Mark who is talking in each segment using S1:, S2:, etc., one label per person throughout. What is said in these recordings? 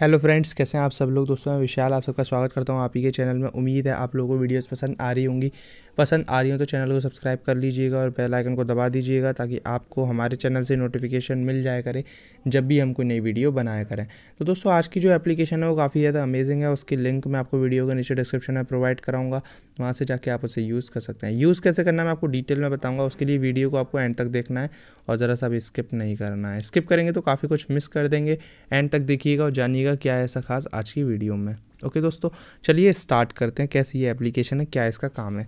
S1: hello friends कैसे हैं आप सब लोग दोस्तों मैं विशाल आप सबका स्वागत करता हूं आप ही के चैनल में उम्मीद है आप लोगों को वीडियोस पसंद आ रही होंगी पसंद आ रही हो तो चैनल को सब्सक्राइब कर लीजिएगा और बेल आइकन को दबा दीजिएगा ताकि आपको हमारे चैनल से नोटिफिकेशन मिल जाया करे जब भी हम कोई नई वीडियो बनाया करें तो दोस्तों आज की जो एप्लीकेशन है वो काफ़ी ज़्यादा अमेजिंग है उसकी लिंक मैं आपको वीडियो के नीचे डिस्क्रिप्शन में प्रोवाइड कराऊंगा वहाँ से जाके आप उसे यूज़ कर सकते हैं यूज़ कैसे करना मैं आपको डिटेल में बताऊँगा उसके लिए वीडियो को आपको एंड तक देखना है और ज़रा सा स्किप नहीं करना है स्किप करेंगे तो काफ़ी कुछ मिस कर देंगे एंड तक देखिएगा और जानिएगा देखिएगा क्या है ऐसा खास आज की वीडियो में ओके दोस्तों चलिए स्टार्ट करते हैं कैसी ये एप्लीकेशन है क्या इसका काम है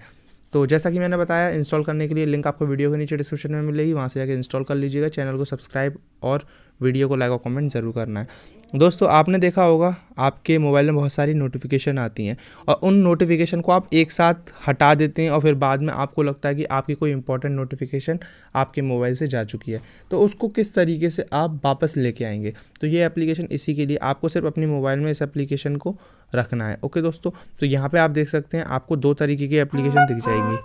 S1: तो जैसा कि मैंने बताया इंस्टॉल करने के लिए लिंक आपको वीडियो के नीचे डिस्क्रिप्शन में मिलेगी वहाँ से जाकर इंस्टॉल कर लीजिएगा चैनल को सब्सक्राइब और वीडियो को लाइक और कमेंट जरूर करना है दोस्तों आपने देखा होगा आपके मोबाइल में बहुत सारी नोटिफिकेशन आती हैं और उन नोटिफिकेशन को आप एक साथ हटा देते हैं और फिर बाद में आपको लगता है कि आपकी कोई इंपॉर्टेंट नोटिफिकेशन आपके मोबाइल से जा चुकी है तो उसको किस तरीके से आप वापस लेके आएंगे तो ये एप्लीकेशन इसी के लिए आपको सिर्फ अपने मोबाइल में इस एप्लीकेशन को रखना है ओके दोस्तों तो यहाँ पर आप देख सकते हैं आपको दो तरीके की एप्लीकेशन दिख जाएगी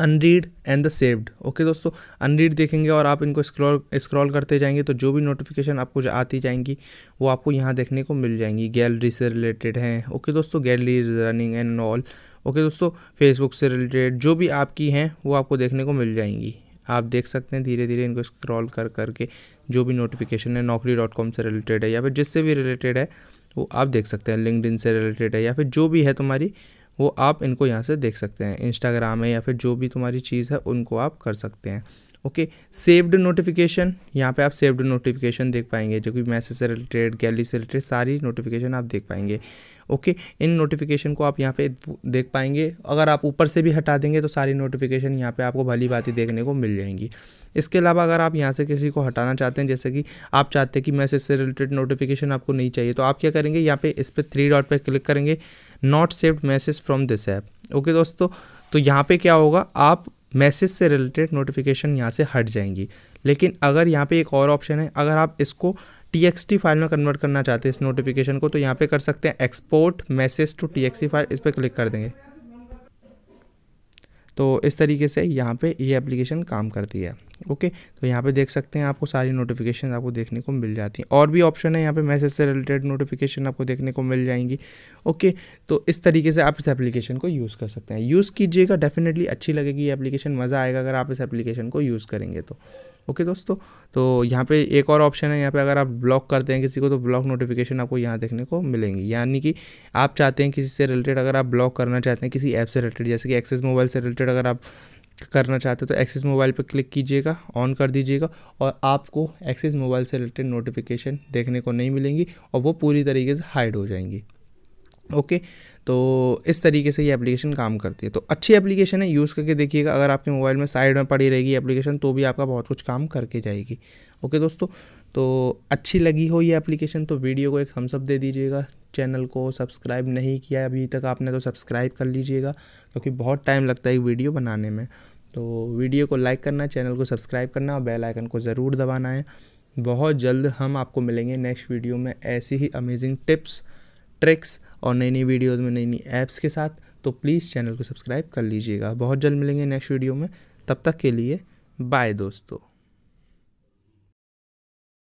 S1: unread and the saved okay दोस्तों अनरीड देखेंगे और आप इनको स्क्रॉल स्क्रॉल करते जाएंगे तो जो भी नोटिफिकेशन आपको जा आती जाएंगी वो आपको यहाँ देखने को मिल जाएंगी गैलरी से रिलेटेड हैं ओके okay, दोस्तों gallery running and all okay दोस्तों फेसबुक से रिलेटेड जो भी आपकी हैं वो आपको देखने को मिल जाएंगी आप देख सकते हैं धीरे धीरे इनको स्क्रॉल कर करके जो भी नोटिफिकेशन है नौकरी डॉट कॉम से रिलेटेड है या फिर जिससे भी रिलेटेड है वो आप देख सकते हैं लिंकड से रिलेटेड है या फिर जो भी है तुम्हारी वो आप इनको यहाँ से देख सकते हैं इंस्टाग्राम है या फिर जो भी तुम्हारी चीज़ है उनको आप कर सकते हैं ओके सेव्ड नोटिफिकेशन यहाँ पे आप सेव्ड नोटिफिकेशन देख पाएंगे जो कि मैसेज से रिलेटेड गैली से रिलेटेड सारी नोटिफिकेशन आप देख पाएंगे ओके इन नोटिफिकेशन को आप यहाँ पे देख पाएंगे अगर आप ऊपर से भी हटा देंगे तो सारी नोटिफिकेशन यहाँ पे आपको भली बात ही देखने को मिल जाएंगी इसके अलावा अगर आप यहाँ से किसी को हटाना चाहते हैं जैसे कि आप चाहते हैं कि मैसेज से रिलेटेड नोटिफिकेशन आपको नहीं चाहिए तो आप क्या करेंगे यहाँ पे इस पर थ्री डॉट पर क्लिक करेंगे not saved message from this app okay दोस्तों तो यहाँ पे क्या होगा आप मैसेज से रिलेटेड नोटिफिकेशन यहाँ से हट जाएंगी लेकिन अगर यहाँ पे एक और ऑप्शन है अगर आप इसको टी फाइल में कन्वर्ट करना चाहते हैं इस नोटिफिकेशन को तो यहाँ पे कर सकते हैं export message to T file इस पर क्लिक कर देंगे तो इस तरीके से यहाँ पे ये एप्लीकेशन काम करती है ओके तो यहाँ पे देख सकते हैं आपको सारी नोटिफिकेशन आपको देखने को मिल जाती हैं और भी ऑप्शन है यहाँ पे मैसेज से रिलेटेड नोटिफिकेशन आपको देखने को मिल जाएंगी ओके तो इस तरीके से आप इस एप्लीकेशन को यूज़ कर सकते हैं यूज़ कीजिएगा डेफिनेटली अच्छी लगेगी ये एप्लीकेशन मज़ा आएगा अगर आप इस एप्लीकेशन को यूज़ करेंगे तो ओके दोस्तों तो यहाँ पे एक और ऑप्शन है यहाँ पे अगर आप ब्लॉक करते हैं किसी को तो ब्लॉक नोटिफिकेशन आपको यहाँ देखने को मिलेंगी यानी कि आप चाहते हैं किसी से रिलेटेड अगर आप ब्लॉक करना चाहते हैं किसी ऐप से रिलेटेड जैसे कि एक्सेस मोबाइल से रिलेटेड अगर आप करना चाहते हैं तो एक्सेस मोबाइल पर क्लिक कीजिएगा ऑन कर दीजिएगा और आपको एक्सेस मोबाइल से रिलेटेड नोटिफिकेशन देखने को नहीं मिलेंगी और वो पूरी तरीके से हाइड हो जाएंगी ओके तो इस तरीके से ये एप्लीकेशन काम करती है तो अच्छी एप्लीकेशन है यूज़ करके देखिएगा अगर आपके मोबाइल में साइड में पड़ी रहेगी एप्लीकेशन तो भी आपका बहुत कुछ काम करके जाएगी ओके दोस्तों तो अच्छी लगी हो ये एप्लीकेशन तो वीडियो को एक थम्सअप दे दीजिएगा चैनल को सब्सक्राइब नहीं किया अभी तक आपने तो सब्सक्राइब कर लीजिएगा क्योंकि बहुत टाइम लगता है वीडियो बनाने में तो वीडियो को लाइक करना चैनल को सब्सक्राइब करना और बेल आइकन को ज़रूर दबाना है बहुत जल्द हम आपको मिलेंगे नेक्स्ट वीडियो में ऐसी ही अमेजिंग टिप्स ट्रिक्स और नई नई वीडियोज़ में नई नई ऐप्स के साथ तो प्लीज़ चैनल को सब्सक्राइब कर लीजिएगा बहुत जल्द मिलेंगे नेक्स्ट वीडियो में तब तक के लिए बाय दोस्तों